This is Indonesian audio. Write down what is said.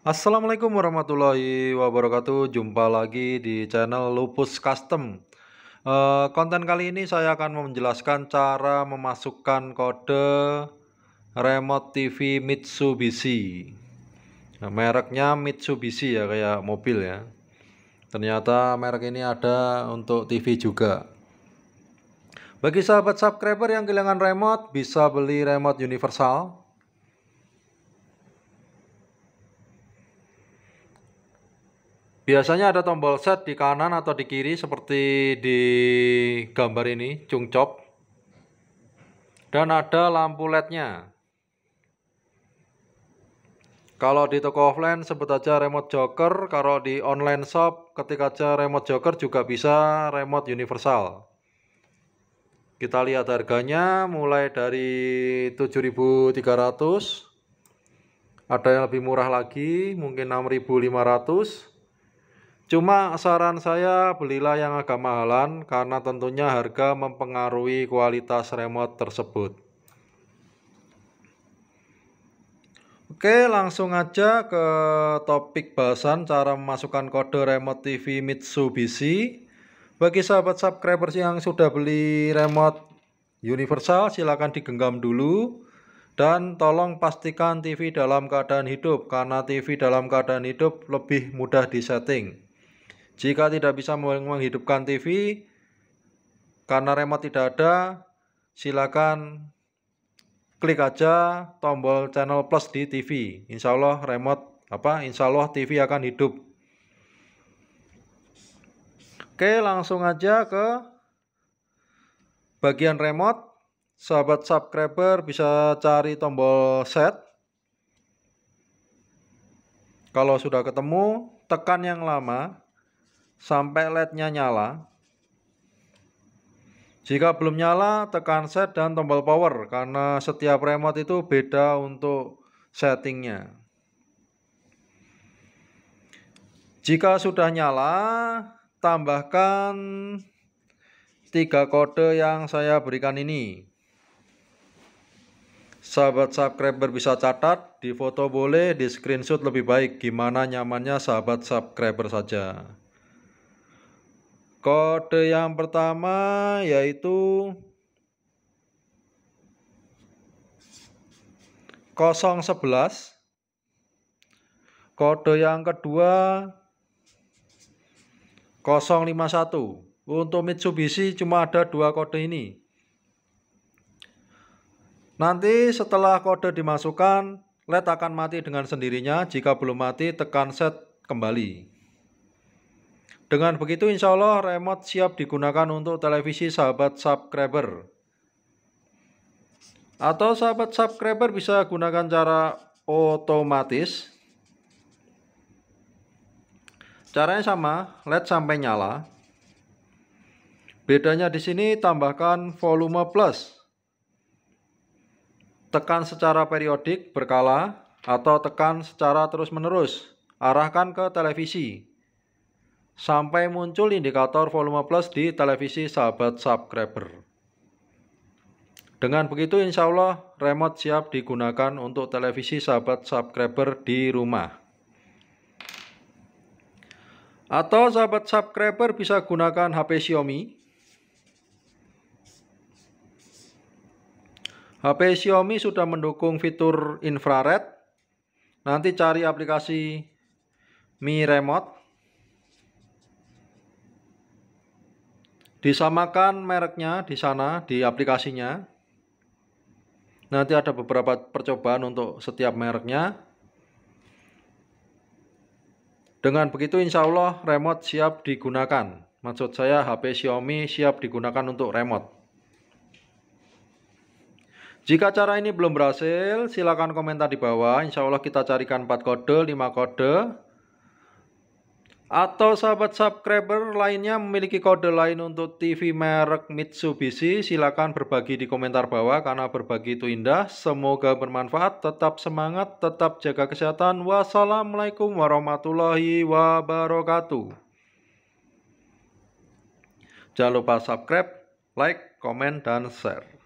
Assalamualaikum warahmatullahi wabarakatuh. Jumpa lagi di channel Lupus Custom. Eh, konten kali ini saya akan menjelaskan cara memasukkan kode remote TV Mitsubishi. Nah, mereknya Mitsubishi ya kayak mobil ya. Ternyata merek ini ada untuk TV juga. Bagi sahabat subscriber yang kehilangan remote, bisa beli remote universal Biasanya ada tombol set di kanan atau di kiri seperti di gambar ini, cungcop. Dan ada lampu LED-nya. Kalau di toko offline sebut aja remote joker, kalau di online shop ketika aja remote joker juga bisa remote universal. Kita lihat harganya mulai dari 7.300 ada yang lebih murah lagi mungkin 6.500 Cuma saran saya belilah yang agak mahalan karena tentunya harga mempengaruhi kualitas remote tersebut. Oke langsung aja ke topik bahasan cara memasukkan kode remote TV Mitsubishi. Bagi sahabat subscribers yang sudah beli remote universal silahkan digenggam dulu. Dan tolong pastikan TV dalam keadaan hidup karena TV dalam keadaan hidup lebih mudah disetting. Jika tidak bisa menghidupkan TV karena remote tidak ada, silakan klik aja tombol channel plus di TV. Insya Allah remote apa? Insya Allah TV akan hidup. Oke, langsung aja ke bagian remote. Sahabat subscriber bisa cari tombol set. Kalau sudah ketemu, tekan yang lama sampai LED-nya nyala. Jika belum nyala, tekan set dan tombol power karena setiap remote itu beda untuk settingnya. Jika sudah nyala, tambahkan tiga kode yang saya berikan ini. Sahabat subscriber bisa catat, di foto boleh, di screenshot lebih baik, gimana nyamannya sahabat subscriber saja. Kode yang pertama yaitu 011. Kode yang kedua 051. Untuk Mitsubishi cuma ada dua kode ini. Nanti setelah kode dimasukkan, LED akan mati dengan sendirinya. Jika belum mati, tekan set kembali. Dengan begitu insya Allah remote siap digunakan untuk televisi sahabat subscriber. Atau sahabat subscriber bisa gunakan cara otomatis. Caranya sama, LED sampai nyala. Bedanya di sini tambahkan volume plus. Tekan secara periodik berkala atau tekan secara terus-menerus. Arahkan ke televisi sampai muncul indikator volume plus di televisi sahabat subscriber. Dengan begitu insya Allah remote siap digunakan untuk televisi sahabat subscriber di rumah. Atau sahabat subscriber bisa gunakan HP Xiaomi. HP Xiaomi sudah mendukung fitur infrared. Nanti cari aplikasi Mi Remote. disamakan mereknya di sana di aplikasinya nanti ada beberapa percobaan untuk setiap mereknya dengan begitu insya Allah remote siap digunakan maksud saya HP Xiaomi siap digunakan untuk remote jika cara ini belum berhasil silakan komentar di bawah insya Allah kita carikan 4 kode 5 kode atau sahabat subscriber lainnya memiliki kode lain untuk TV merek Mitsubishi, silakan berbagi di komentar bawah karena berbagi itu indah. Semoga bermanfaat, tetap semangat, tetap jaga kesehatan. Wassalamualaikum warahmatullahi wabarakatuh. Jangan lupa subscribe, like, komen, dan share.